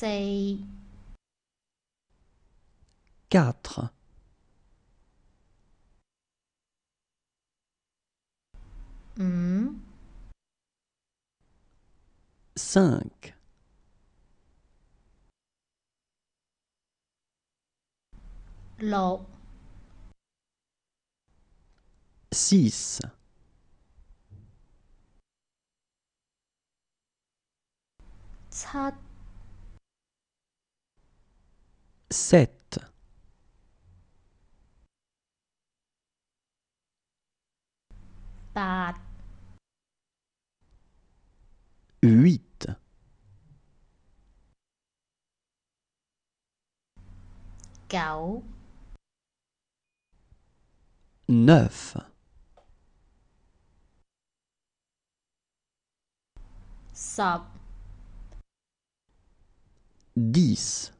say. 4. 5. 5. 6. 7. 7 8 9 10 10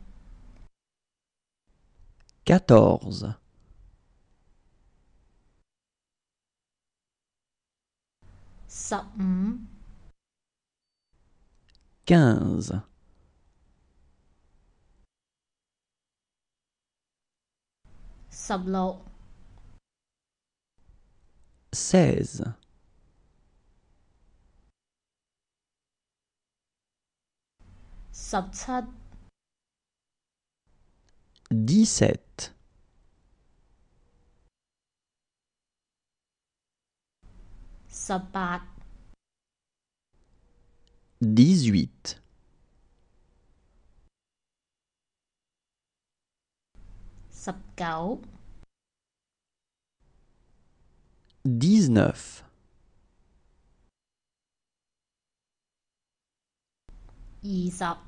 14 15 16 17 17 18 18 19 20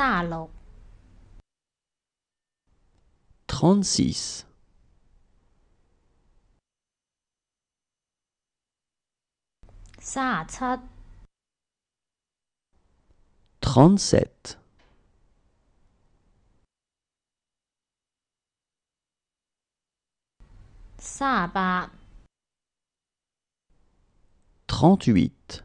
36 37 37 38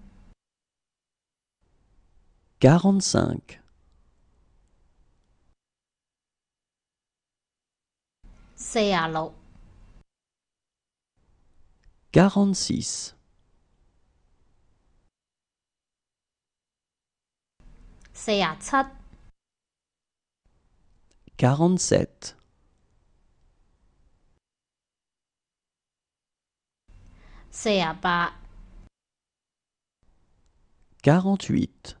45 46 47 47 48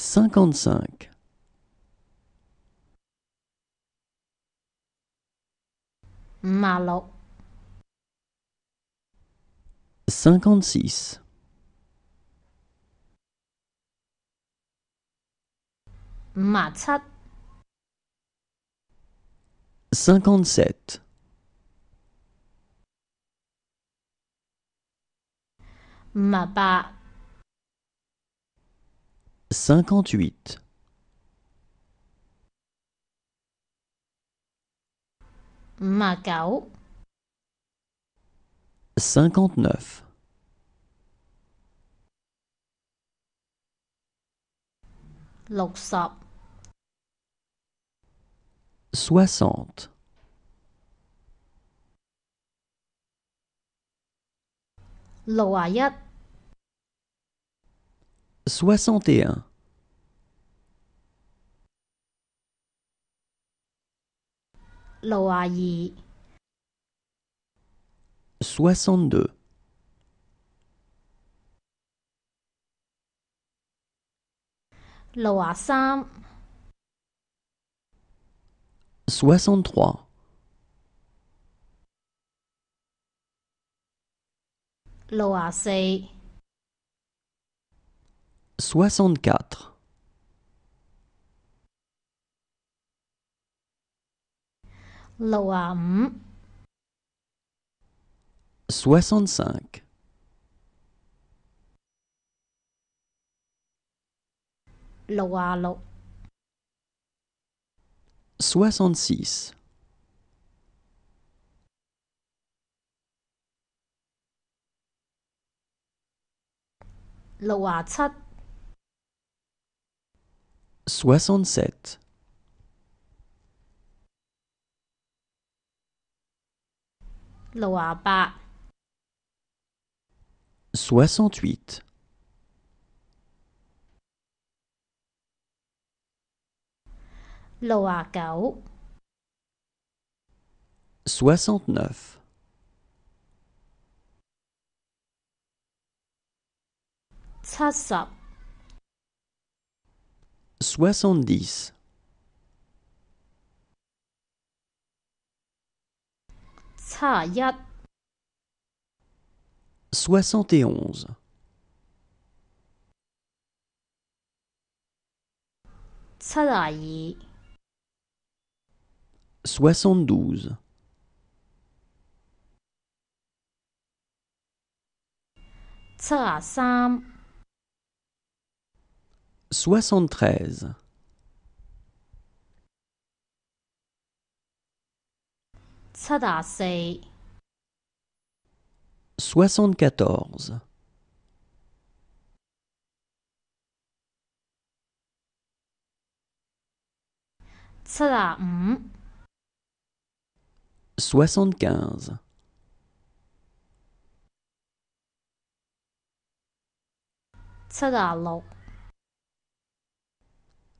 cinquante-cinq malo cinquante-six cinquante-sept ma cinquante-huit Macao cinquante-neuf soixante 61 62 63 4. 64 65 66 67 soixante sept soixante huit soixante neuf 70 71 72 73 73 74 75 76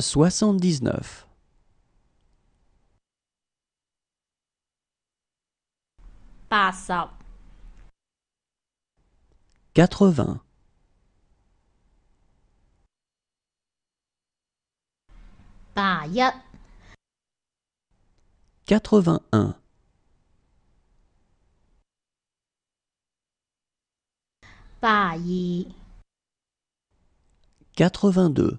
79 80 80 81 81 82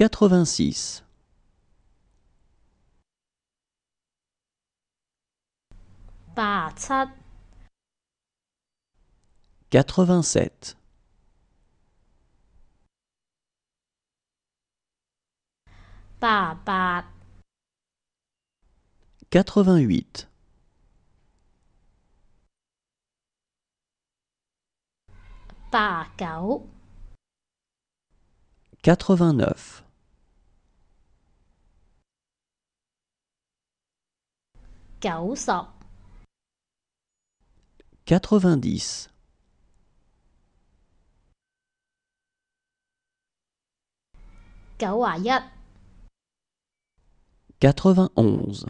Quatre-vingt-six. Quatre-vingt-sept. Quatre-vingt-huit. Quatre-vingt-neuf. Quatre-vingt-dix. Quatre-vingt-onze.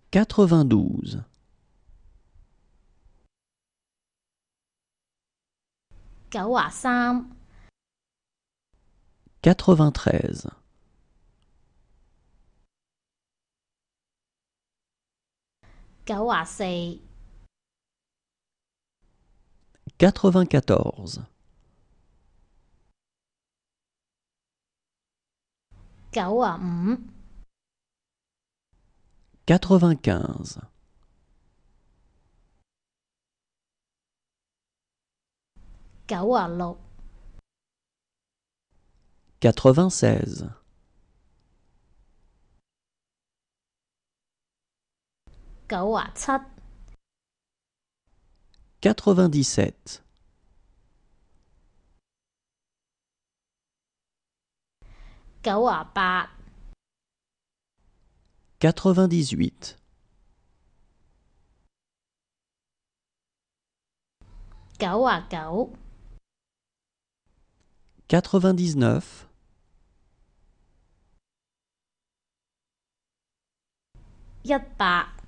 Quatre-vingt-douze. 93 94 94 95 96 96 97 97 98 99やった。